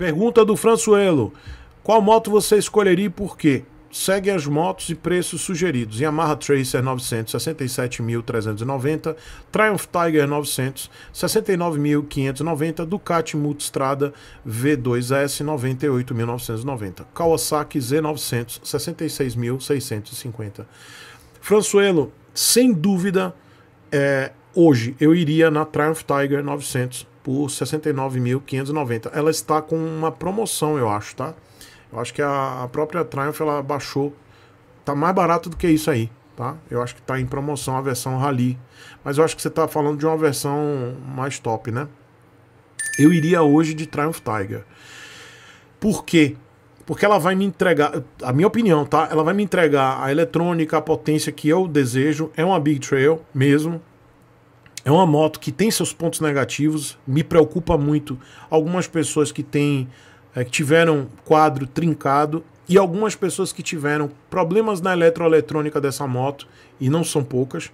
Pergunta do Françuelo. Qual moto você escolheria e por quê? Segue as motos e preços sugeridos. Yamaha Tracer 967.390, Triumph Tiger 900, 69.590. Ducati Multistrada V2S, 98.990. Kawasaki Z900, 66.650. Françuelo, sem dúvida, é, hoje eu iria na Triumph Tiger 900 por 69.590. Ela está com uma promoção, eu acho, tá? Eu acho que a, a própria Triumph ela baixou. Tá mais barato do que isso aí, tá? Eu acho que tá em promoção a versão Rally. Mas eu acho que você tá falando de uma versão mais top, né? Eu iria hoje de Triumph Tiger. Por quê? Porque ela vai me entregar, a minha opinião, tá? Ela vai me entregar a eletrônica, a potência que eu desejo. É uma Big Trail mesmo, é uma moto que tem seus pontos negativos, me preocupa muito algumas pessoas que têm é, que tiveram quadro trincado e algumas pessoas que tiveram problemas na eletroeletrônica dessa moto e não são poucas.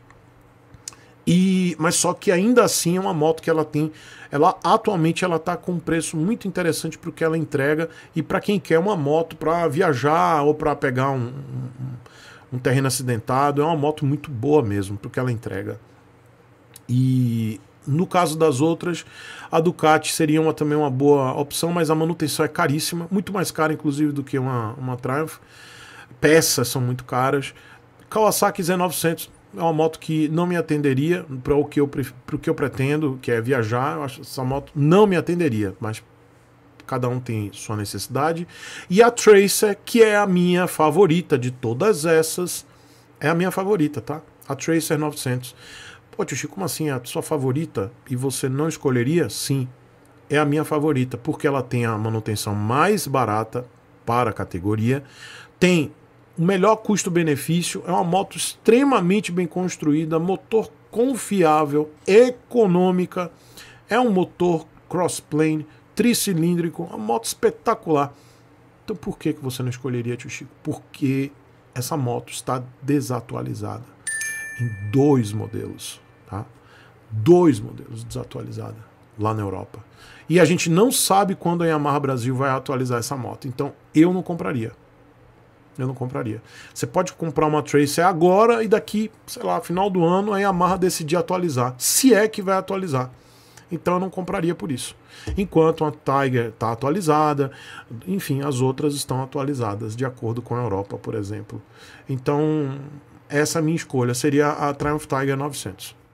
E, mas só que ainda assim é uma moto que ela tem, ela atualmente ela está com um preço muito interessante para o que ela entrega e para quem quer uma moto para viajar ou para pegar um, um, um terreno acidentado, é uma moto muito boa mesmo para o que ela entrega. E no caso das outras, a Ducati seria uma, também uma boa opção, mas a manutenção é caríssima, muito mais cara inclusive do que uma, uma Triumph. Peças são muito caras. Kawasaki Z900 é uma moto que não me atenderia para o que eu pro que eu pretendo, que é viajar. Eu acho essa moto não me atenderia, mas cada um tem sua necessidade. E a Tracer, que é a minha favorita de todas essas, é a minha favorita, tá? A Tracer 900 Pô, tio Chico, como assim? É a sua favorita e você não escolheria? Sim, é a minha favorita, porque ela tem a manutenção mais barata para a categoria, tem o melhor custo-benefício, é uma moto extremamente bem construída, motor confiável, econômica, é um motor crossplane, tricilíndrico, uma moto espetacular. Então por que, que você não escolheria, tio Chico? Porque essa moto está desatualizada em dois modelos. Tá? Dois modelos desatualizada lá na Europa. E a gente não sabe quando a Yamaha Brasil vai atualizar essa moto. Então eu não compraria. Eu não compraria. Você pode comprar uma Tracer agora e daqui, sei lá, final do ano a Yamaha decidir atualizar. Se é que vai atualizar. Então eu não compraria por isso. Enquanto a Tiger está atualizada, enfim, as outras estão atualizadas de acordo com a Europa, por exemplo. Então, essa é minha escolha seria a Triumph Tiger 900.